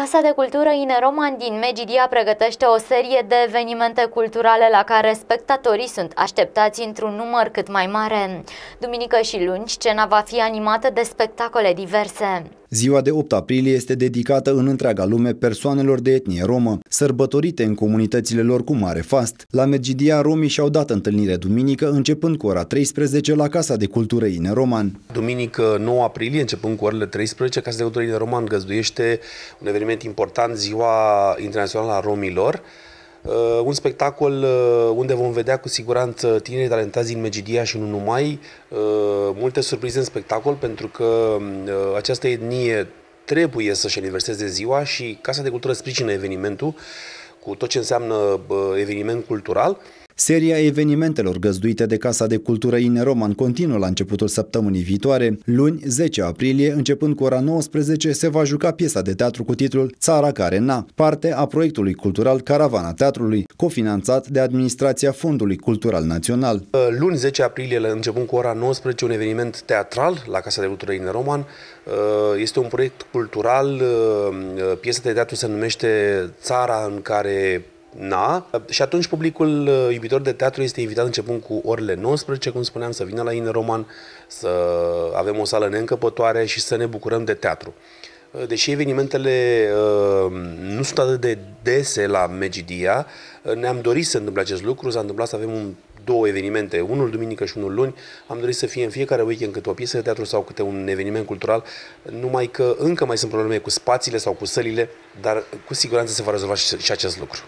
Casa de Cultură Ineroman din Megidia pregătește o serie de evenimente culturale la care spectatorii sunt așteptați într-un număr cât mai mare. Duminică și luni, scena va fi animată de spectacole diverse. Ziua de 8 aprilie este dedicată în întreaga lume persoanelor de etnie romă, sărbătorite în comunitățile lor cu mare fast. La Mergidia, romii și-au dat întâlnire duminică, începând cu ora 13 la Casa de Cultură Ine Roman. Duminică 9 aprilie, începând cu orele 13, Casa de Cultură Ine Roman găzduiește un eveniment important, Ziua Internațională a Romilor, Uh, un spectacol uh, unde vom vedea cu siguranță tineri talentați din Megidia și nu numai, uh, multe surprize în spectacol pentru că um, uh, această etnie trebuie să-și aniverseze ziua și Casa de Cultură sprijină evenimentul cu tot ce înseamnă uh, eveniment cultural Seria evenimentelor găzduite de Casa de Cultură Ineroman continuă la începutul săptămânii viitoare. Luni, 10 aprilie, începând cu ora 19, se va juca piesa de teatru cu titlul Țara care na, parte a proiectului cultural Caravana Teatrului, cofinanțat de Administrația Fondului Cultural Național. Uh, luni, 10 aprilie, începând cu ora 19, un eveniment teatral la Casa de Cultură Ineroman. Uh, este un proiect cultural, uh, piesa de teatru se numește Țara în care Na. Și atunci publicul uh, iubitor de teatru este invitat începând cu orele 19, cum spuneam, să vină la Ineroman, să avem o sală neîncăpătoare și să ne bucurăm de teatru. Uh, deși evenimentele uh, nu sunt atât de dese la Megidia, uh, ne-am dorit să întâmple acest lucru, s-a întâmplat să avem un două evenimente, unul duminică și unul luni. Am dorit să fie în fiecare weekend câte o piesă de teatru sau câte un eveniment cultural, numai că încă mai sunt probleme cu spațiile sau cu sălile, dar cu siguranță se va rezolva și, și acest lucru.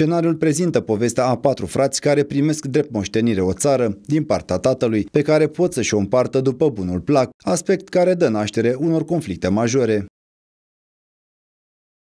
Scenariul prezintă povestea a patru frați care primesc drept moștenire o țară din partea tatălui, pe care pot să și-o împartă după bunul plac, aspect care dă naștere unor conflicte majore.